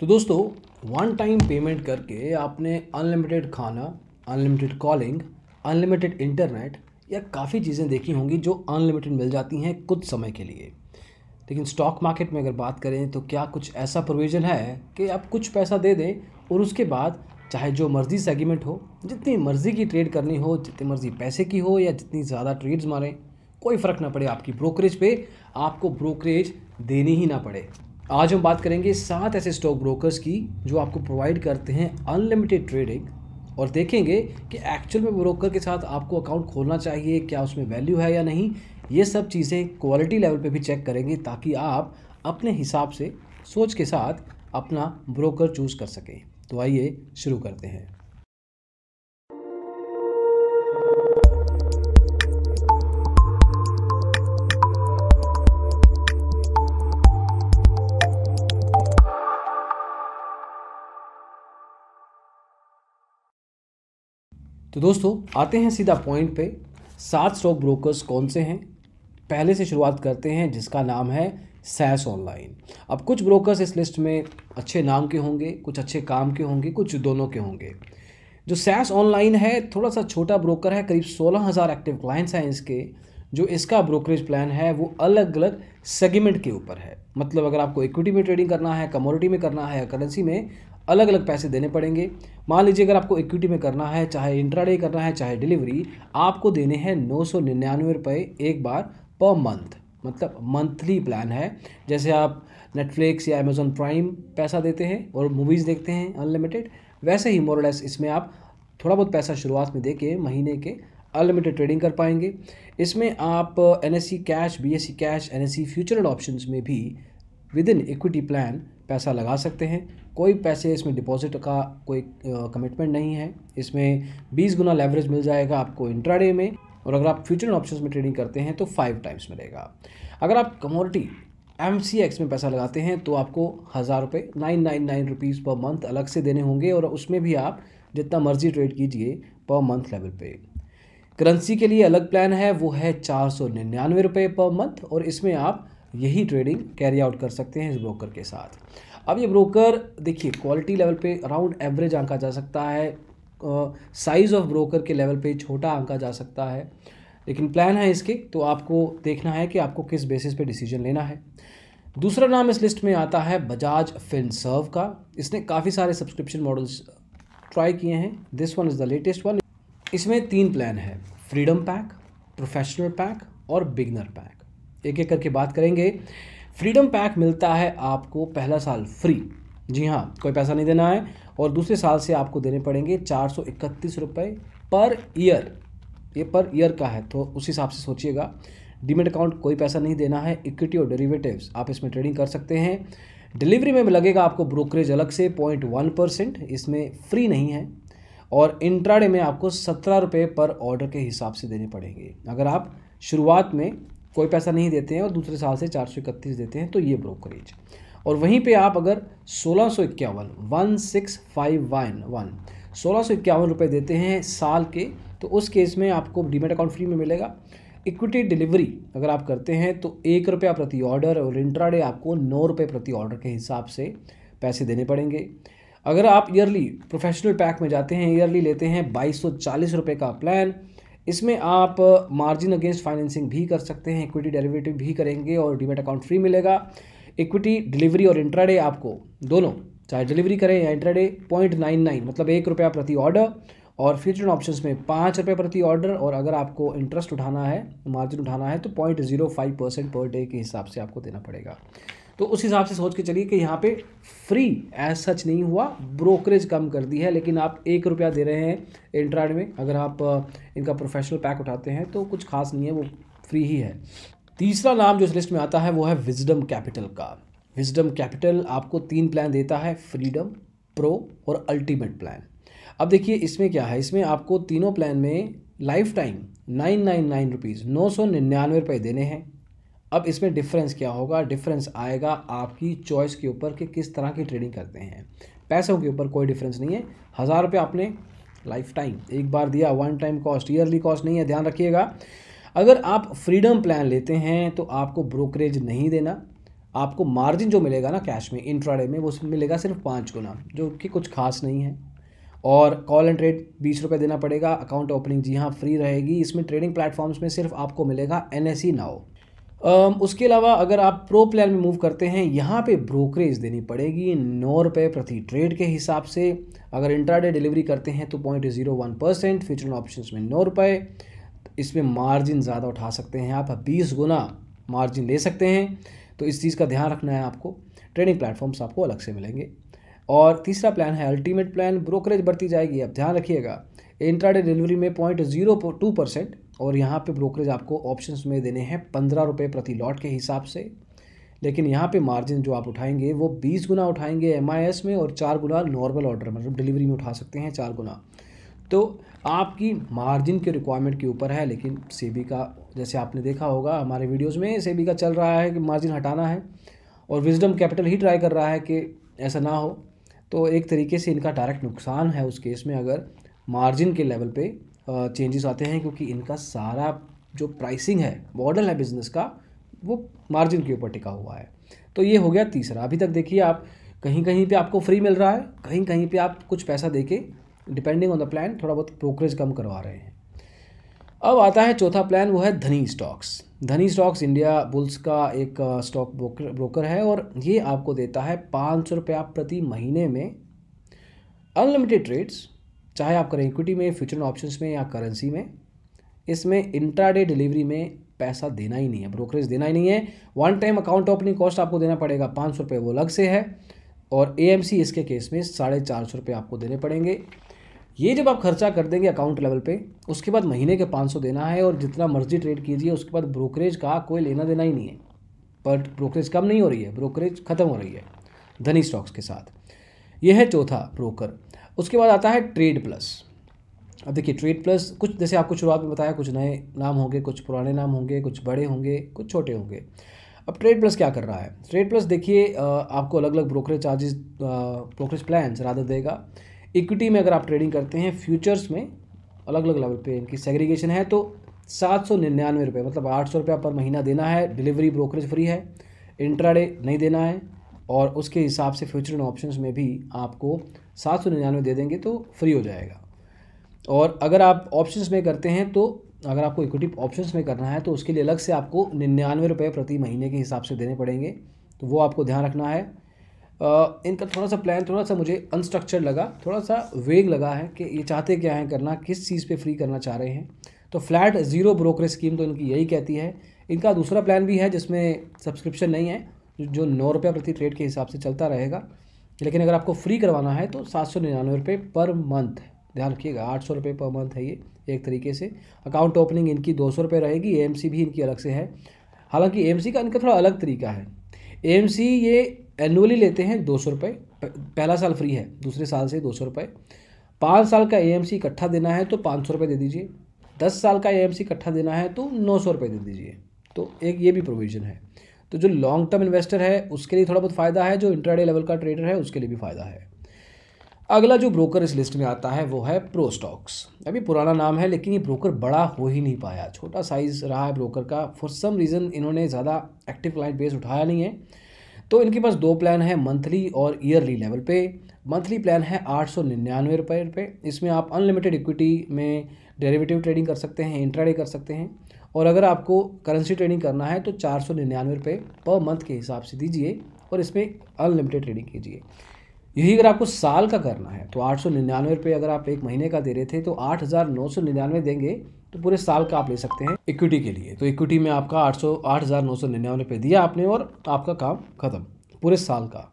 तो दोस्तों one time payment करके आपने अनलिमिटेड खाना अनलिमिटेड कॉलिंग अनलिमिटेड इंटरनेट या काफ़ी चीज़ें देखी होंगी जो अनलिमिटेड मिल जाती हैं कुछ समय के लिए लेकिन स्टॉक मार्केट में अगर बात करें तो क्या कुछ ऐसा प्रोविज़न है कि आप कुछ पैसा दे दें और उसके बाद चाहे जो मर्ज़ी सेगमेंट हो जितनी मर्ज़ी की ट्रेड करनी हो जितनी मर्ज़ी पैसे की हो या जितनी ज़्यादा ट्रेड्स मारें कोई फ़र्क ना पड़े आपकी ब्रोकरेज पे आपको ब्रोकरेज देनी ही ना पड़े आज हम बात करेंगे सात ऐसे स्टॉक ब्रोकर्स की जो आपको प्रोवाइड करते हैं अनलिमिटेड ट्रेडिंग और देखेंगे कि एक्चुअल में ब्रोकर के साथ आपको अकाउंट खोलना चाहिए क्या उसमें वैल्यू है या नहीं ये सब चीज़ें क्वालिटी लेवल पे भी चेक करेंगे ताकि आप अपने हिसाब से सोच के साथ अपना ब्रोकर चूज़ कर सकें तो आइए शुरू करते हैं तो दोस्तों आते हैं सीधा पॉइंट पे सात स्टॉक ब्रोकर्स कौन से हैं पहले से शुरुआत करते हैं जिसका नाम है सैस ऑनलाइन अब कुछ ब्रोकर्स इस लिस्ट में अच्छे नाम के होंगे कुछ अच्छे काम के होंगे कुछ दोनों के होंगे जो सैस ऑनलाइन है थोड़ा सा छोटा ब्रोकर है करीब सोलह हज़ार एक्टिव क्लाइंट्स हैं इसके जो इसका ब्रोकरेज प्लान है वो अलग अलग सेगमेंट के ऊपर है मतलब अगर आपको इक्विटी में ट्रेडिंग करना है कमोडिटी में करना है या करेंसी में अलग अलग पैसे देने पड़ेंगे मान लीजिए अगर आपको इक्विटी में करना है चाहे इंट्राडे करना है चाहे डिलीवरी आपको देने हैं नौ सौ निन्यानवे रुपये एक बार पर मंथ मतलब मंथली प्लान है जैसे आप नेटफ्लिक्स या अमेज़ोन प्राइम पैसा देते हैं और मूवीज़ देखते हैं अनलिमिटेड वैसे ही मोरलेस इसमें आप थोड़ा बहुत पैसा शुरुआत में दे के महीने के अनलिमिटेड ट्रेडिंग कर पाएंगे इसमें आप एन कैश बी कैश एन फ्यूचर एंड ऑप्शन में भी विद इन इक्विटी प्लान पैसा लगा सकते हैं कोई पैसे इसमें डिपॉजिट का कोई कमिटमेंट नहीं है इसमें 20 गुना लेवरेज मिल जाएगा आपको इंट्राडे में और अगर आप फ्यूचर ऑप्शंस में ट्रेडिंग करते हैं तो फाइव टाइम्स मिलेगा अगर आप कमोडिटी एम में पैसा लगाते हैं तो आपको हज़ार रुपये nine nine nine rupees per month अलग से देने होंगे और उसमें भी आप जितना मर्जी ट्रेड कीजिए पर मंथ लेवल पे करेंसी के लिए अलग प्लान है वो है चार सौ निन्यानवे रुपये पर मंथ और इसमें आप यही ट्रेडिंग कैरी आउट कर सकते हैं इस ब्रोकर के साथ अब ये ब्रोकर देखिए क्वालिटी लेवल पे अराउंड एवरेज आंका जा सकता है साइज़ ऑफ ब्रोकर के लेवल पे छोटा आंका जा सकता है लेकिन प्लान है इसके तो आपको देखना है कि आपको किस बेसिस पे डिसीजन लेना है दूसरा नाम इस लिस्ट में आता है बजाज फिन सर्व का इसने काफ़ी सारे सब्सक्रिप्शन मॉडल्स ट्राई किए हैं this one is the latest one इसमें तीन प्लान है फ्रीडम पैक प्रोफेशनल पैक और बिगनर पैक एक एक करके बात करेंगे फ्रीडम पैक मिलता है आपको पहला साल फ्री जी हाँ कोई पैसा नहीं देना है और दूसरे साल से आपको देने पड़ेंगे चार सौ इकतीस रुपये पर ईयर ये पर ईयर का है तो उस हिसाब से सोचिएगा डिमेट अकाउंट कोई पैसा नहीं देना है इक्विटी और डेरिवेटिव्स आप इसमें ट्रेडिंग कर सकते हैं डिलीवरी में लगेगा आपको ब्रोकरेज अलग से पॉइंट वन परसेंट इसमें फ्री नहीं है और इंट्राडे में आपको सत्रह रुपये पर ऑर्डर के हिसाब से देने पड़ेंगे अगर आप शुरुआत में कोई पैसा नहीं देते हैं और दूसरे साल से चार सौ इकतीस देते हैं तो ये ब्रोकरेज और वहीं पे आप अगर सोलह सौ इक्यावन one six five one one सोलह सौ इक्यावन रुपये देते हैं साल के तो उस केस में आपको डीमेट अकाउंट फ्री में मिलेगा इक्विटी डिलीवरी अगर आप करते हैं तो एक रुपया प्रति ऑर्डर और इंट्राडे आपको नौ रुपये प्रति ऑर्डर के हिसाब से पैसे देने पड़ेंगे अगर आप ईयरली प्रोफेशनल पैक में जाते हैं ईयरली लेते हैं बाईस सौ चालीस रुपये का प्लान इसमें आप मार्जिन अगेंस्ट फाइनेंसिंग भी कर सकते हैं इक्विटी डेरिवेटिव भी करेंगे और डीमेट अकाउंट फ्री मिलेगा इक्विटी डिलीवरी और इंट्राडे आपको दोनों चाहे डिलीवरी करें या इंट्राडे पॉइंट नाइन नाइन मतलब एक रुपया प्रति ऑर्डर और फ्यूचर ऑप्शन में पाँच रुपये प्रति ऑर्डर और अगर आपको इंटरेस्ट उठाना है मार्जिन उठाना है तो point zero five percent per day के हिसाब से आपको देना पड़ेगा तो उस हिसाब से सोच के चलिए कि यहाँ पे फ्री एज सच नहीं हुआ ब्रोकरेज कम कर दी है लेकिन आप एक रुपया दे रहे हैं इंट्राड में अगर आप इनका प्रोफेशनल पैक उठाते हैं तो कुछ खास नहीं है वो फ्री ही है तीसरा नाम जो इस लिस्ट में आता है वो है विजडम कैपिटल का विजडम कैपिटल आपको तीन प्लान देता है फ्रीडम प्रो और अल्टीमेट प्लान अब देखिए इसमें क्या है इसमें आपको तीनों प्लान में lifetime nine nine nine rupees नौ सौ निन्यानवे रुपये देने हैं अब इसमें डिफरेंस क्या होगा डिफरेंस आएगा आपकी चॉइस के ऊपर कि किस तरह की ट्रेडिंग करते हैं पैसों के ऊपर कोई डिफरेंस नहीं है हज़ार रुपये आपने लाइफ टाइम एक बार दिया one time cost yearly cost नहीं है ध्यान रखिएगा अगर आप फ्रीडम प्लान लेते हैं तो आपको ब्रोकरेज नहीं देना आपको मार्जिन जो मिलेगा ना कैश में इंट्राडे में वो मिलेगा सिर्फ पाँच गुना जो कि कुछ खास नहीं है और कॉल एंड ट्रेड बीस रुपये देना पड़ेगा अकाउंट ओपनिंग जी हाँ फ्री रहेगी इसमें ट्रेडिंग प्लेटफॉर्म्स में सिर्फ आपको मिलेगा एन एस नाओ उसके अलावा अगर आप प्रो प्लान में मूव करते हैं यहाँ पे ब्रोकरेज देनी पड़ेगी नौ रुपये प्रति ट्रेड के हिसाब से अगर इंट्राडे डिलीवरी करते हैं तो point zero one percent future option में नौ रुपये इसमें मार्जिन ज़्यादा उठा सकते हैं आप बीस गुना मार्जिन ले सकते हैं तो इस चीज़ का ध्यान रखना है आपको ट्रेडिंग प्लेटफॉर्म्स आपको अलग से मिलेंगे और तीसरा प्लान है अल्टीमेट प्लान ब्रोकरेज बढ़ती जाएगी आप ध्यान रखिएगा इंट्राडे डिलीवरी में पॉइंट जीरो टू परसेंट और यहाँ पे ब्रोकरेज आपको ऑप्शंस में देने हैं पंद्रह रुपये प्रति लॉट के हिसाब से लेकिन यहाँ पे मार्जिन जो आप उठाएंगे वो बीस गुना उठाएंगे एम में और चार गुना नॉर्मल ऑर्डर मतलब डिलीवरी में उठा सकते हैं चार गुना तो आपकी मार्जिन के रिक्वायरमेंट के ऊपर है लेकिन सेबी का जैसे आपने देखा होगा हमारे वीडियोस में सेबी का चल रहा है कि मार्जिन हटाना है और विजडम कैपिटल ही ट्राई कर रहा है कि ऐसा ना हो तो एक तरीके से इनका डायरेक्ट नुकसान है उस केस में अगर मार्जिन के लेवल पे चेंजेस आते हैं क्योंकि इनका सारा जो प्राइसिंग है मॉडल है बिज़नेस का वो मार्जिन के ऊपर टिका हुआ है तो ये हो गया तीसरा अभी तक देखिए आप कहीं कहीं पे आपको फ्री मिल रहा है कहीं कहीं पे आप कुछ पैसा दे के डिपेंडिंग ऑन द प्लान थोड़ा बहुत ब्रोकरेज कम करवा रहे हैं अब आता है चौथा प्लान वो है धनी स्टॉक्स धनी स्टॉक्स इंडिया बुल्स का एक स्टॉक ब्रोकर ब्रोकर है और ये आपको देता है पाँच सौ रुपया प्रति महीने में अनलिमिटेड ट्रेड्स चाहे आप करें इक्विटी में फ्यूचर ऑप्शंस में या करेंसी में इसमें इंट्राडे डिलीवरी में पैसा देना ही नहीं है ब्रोकरेज देना ही नहीं है one time account opening cost आपको देना पड़ेगा पाँच सौ रुपये वो अलग से है और ए इसके केस में साढ़े चार सौ रुपये आपको देने पड़ेंगे ये जब आप खर्चा कर देंगे अकाउंट लेवल पे उसके बाद महीने के 500 देना है और जितना मर्जी ट्रेड कीजिए उसके बाद ब्रोकरेज का कोई लेना देना ही नहीं है पर ब्रोकरेज कम नहीं हो रही है ब्रोकरेज ख़त्म हो रही है धनी स्टॉक्स के साथ यह है चौथा ब्रोकर उसके बाद आता है ट्रेड प्लस अब देखिए ट्रेड प्लस कुछ जैसे आपको शुरुआत में बताया कुछ नए नाम होंगे कुछ पुराने नाम होंगे कुछ बड़े होंगे कुछ छोटे होंगे अब ट्रेड प्लस क्या कर रहा है ट्रेड प्लस देखिए आपको अलग अलग ब्रोकरेज चार्जेस ब्रोकरेज प्लान ज़्यादा देगा इक्विटी में अगर आप ट्रेडिंग करते हैं फ्यूचर्स में अलग अलग लेवल पे इनकी सेग्रीगेशन है तो सात सौ निन्यानवे रुपये मतलब आठ सौ रुपया पर महीना देना है डिलीवरी ब्रोकरेज फ्री है इंट्राडे नहीं देना है और उसके हिसाब से फ्यूचर एंड ऑप्शंस में भी आपको सात सौ निन्यानवे दे देंगे तो फ्री हो जाएगा और अगर आप ऑप्शंस में करते हैं तो अगर आपको इक्विटी ऑप्शंस में करना है तो उसके लिए अलग से आपको निन्यानवे रुपये प्रति महीने के हिसाब से देने पड़ेंगे तो वो आपको ध्यान रखना है इनका थोड़ा सा प्लान थोड़ा सा मुझे अनस्ट्रक्चर लगा थोड़ा सा वेग लगा है कि ये चाहते क्या हैं करना किस चीज़ पे फ्री करना चाह रहे हैं तो फ्लैट ज़ीरो ब्रोकरेज स्कीम तो इनकी यही कहती है इनका दूसरा प्लान भी है जिसमें सब्सक्रिप्शन नहीं है जो नौ रुपये प्रति ट्रेड के हिसाब से चलता रहेगा लेकिन अगर आपको फ्री करवाना है तो सात सौ निन्यानवे रुपये पर मंथ ध्यान रखिएगा आठ सौ रुपये पर मंथ है ये एक तरीके से अकाउंट ओपनिंग इनकी दो सौ रुपये रहेगी ए भी इनकी अलग से है हालांकि ए का इनका थोड़ा अलग तरीका है ए ये एनुअली लेते हैं दो सौ रुपये पहला साल फ्री है दूसरे साल से दो सौ रुपये पाँच साल का ए इकट्ठा देना है तो पाँच सौ रुपये दे दीजिए दस साल का ए इकट्ठा देना है तो नौ सौ रुपये दे दीजिए तो एक ये भी प्रोविज़न है तो जो लॉन्ग टर्म इन्वेस्टर है उसके लिए थोड़ा बहुत फ़ायदा है जो इंट्राडे लेवल का ट्रेडर है उसके लिए भी फ़ायदा है अगला जो ब्रोकर इस लिस्ट में आता है वो है प्रो स्टॉक्स अभी पुराना नाम है लेकिन ये ब्रोकर बड़ा हो ही नहीं पाया छोटा साइज़ रहा है ब्रोकर का फॉर सम रीज़न इन्होंने ज़्यादा एक्टिव क्लाइंट बेस उठाया नहीं है तो इनके पास दो प्लान है मंथली और ईयरली लेवल पे मंथली प्लान है आठ सौ निन्यानवे रुपये पे इसमें आप अनलिमिटेड इक्विटी में डेरिवेटिव ट्रेडिंग कर सकते हैं इंट्राडे कर सकते हैं और अगर आपको करेंसी ट्रेडिंग करना है तो चार सौ निन्यानवे रुपये पर मंथ के हिसाब से दीजिए और इसमें अनलिमिटेड ट्रेडिंग कीजिए यही अगर आपको साल का करना है तो आठ सौ निन्यानवे रुपये अगर आप एक महीने का दे रहे थे तो आठ हज़ार नौ सौ निन्यानवे देंगे तो पूरे साल का आप ले सकते हैं इक्विटी के लिए तो इक्विटी में आपका आठ सौ आठ हज़ार नौ सौ निन्यानवे रुपये दिया आपने और आपका काम खत्म पूरे साल का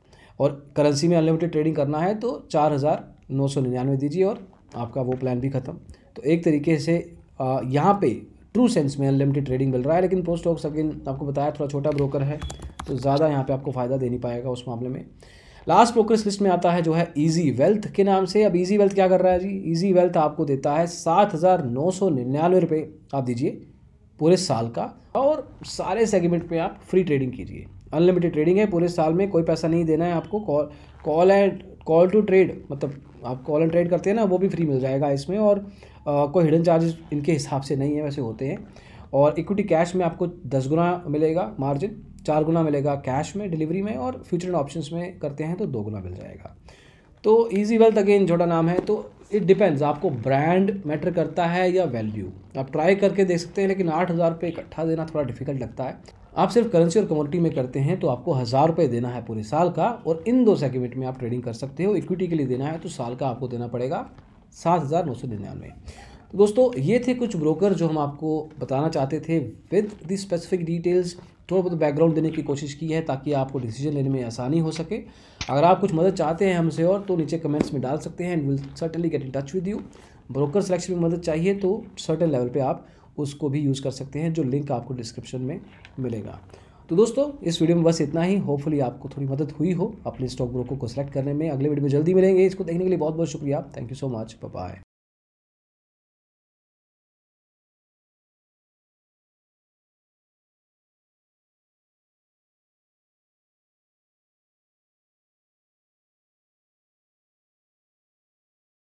और करेंसी में अनलिमिटेड ट्रेडिंग करना है तो चार हज़ार नौ सौ निन्यानवे दीजिए और आपका वो प्लान भी ख़त्म तो एक तरीके से यहाँ पे ट्रू सेंस में अनलिमिटेड ट्रेडिंग मिल रहा है लेकिन पोस्ट ऑक्स अगेन आपको बताया थोड़ा छोटा ब्रोकर है तो ज़्यादा यहाँ पे आपको फ़ायदा दे नहीं पाएगा उस मामले में लास्ट इस लिस्ट में आता है जो है ईजी वेल्थ के नाम से अब ईजी वेल्थ क्या कर रहा है जी ईजी वेल्थ आपको देता है सात हज़ार नौ सौ निन्यानवे रुपये आप दीजिए पूरे साल का और सारे सेगमेंट में आप फ्री ट्रेडिंग कीजिए अनलिमिटेड ट्रेडिंग है पूरे साल में कोई पैसा नहीं देना है आपको call call and call to trade मतलब आप कॉल एंड ट्रेड करते हैं ना वो भी फ्री मिल जाएगा इसमें और आ, कोई हिडन चार्जेस इनके हिसाब से नहीं है वैसे होते हैं और इक्विटी कैश में आपको दस गुना मिलेगा मार्जिन चार गुना मिलेगा कैश में डिलीवरी में और फ्यूचर एंड ऑप्शन में करते हैं तो दो गुना मिल जाएगा तो ईजी वेल्थ अगेन छोटा नाम है तो इट डिपेंड्स आपको ब्रांड मैटर करता है या वैल्यू आप ट्राई करके देख सकते हैं लेकिन आठ हज़ार रुपये इकट्ठा देना थोड़ा डिफिकल्ट लगता है आप सिर्फ करेंसी और कमोडिटी में करते हैं तो आपको हज़ार रुपये देना है पूरे साल का और इन दो सेगमेंट में आप ट्रेडिंग कर सकते हो इक्विटी के लिए देना है तो साल का आपको देना पड़ेगा सात हज़ार नौ सौ निन्यानवे तो दोस्तों ये थे कुछ ब्रोकर जो हम आपको बताना चाहते थे विद द स्पेसिफिक डिटेल्स थोड़ा बहुत बैकग्राउंड देने की कोशिश की है ताकि आपको डिसीजन लेने में आसानी हो सके अगर आप कुछ मदद चाहते हैं हमसे और तो नीचे कमेंट्स में डाल सकते हैं and will certainly get in touch with you broker selection में मदद चाहिए तो सर्टन लेवल पर आप उसको भी यूज़ कर सकते हैं जो लिंक आपको डिस्क्रिप्शन में मिलेगा तो दोस्तों इस वीडियो में बस इतना ही होपफुली आपको थोड़ी मदद हुई हो अपने स्टॉक ब्रोकर को सेलेक्ट करने में अगले वीडियो में जल्दी मिलेंगे इसको देखने के लिए बहुत बहुत शुक्रिया thank you so much bye